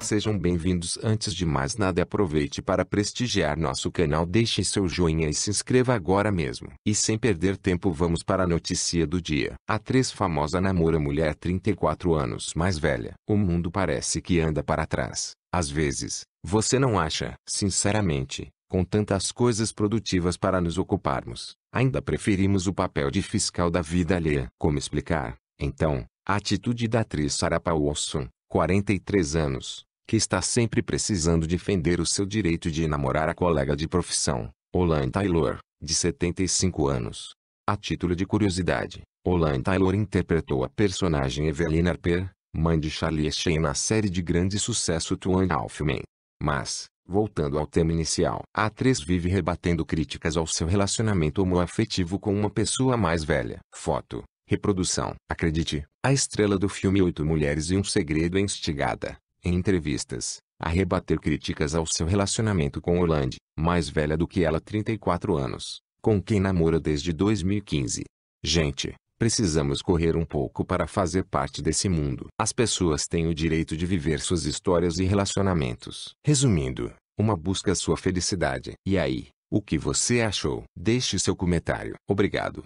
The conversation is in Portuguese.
Sejam bem-vindos. Antes de mais nada, aproveite para prestigiar nosso canal. Deixe seu joinha e se inscreva agora mesmo. E sem perder tempo, vamos para a notícia do dia. A Atriz famosa namora mulher 34 anos mais velha. O mundo parece que anda para trás. Às vezes, você não acha? Sinceramente, com tantas coisas produtivas para nos ocuparmos, ainda preferimos o papel de fiscal da vida alheia. Como explicar, então, a atitude da atriz Sarah Paulson, 43 anos, que está sempre precisando defender o seu direito de namorar a colega de profissão, Olan Taylor, de 75 anos. A título de curiosidade, Olan Taylor interpretou a personagem Evelyn Harper, mãe de Charlie Sheen na série de grande sucesso Two and Mas, voltando ao tema inicial, a atriz vive rebatendo críticas ao seu relacionamento homoafetivo com uma pessoa mais velha. Foto, reprodução. Acredite, a estrela do filme Oito Mulheres e um Segredo é instigada, em entrevistas, a rebater críticas ao seu relacionamento com Hollande, mais velha do que ela 34 anos, com quem namora desde 2015. Gente, precisamos correr um pouco para fazer parte desse mundo. As pessoas têm o direito de viver suas histórias e relacionamentos. Resumindo, uma busca sua felicidade. E aí, o que você achou? Deixe seu comentário. Obrigado.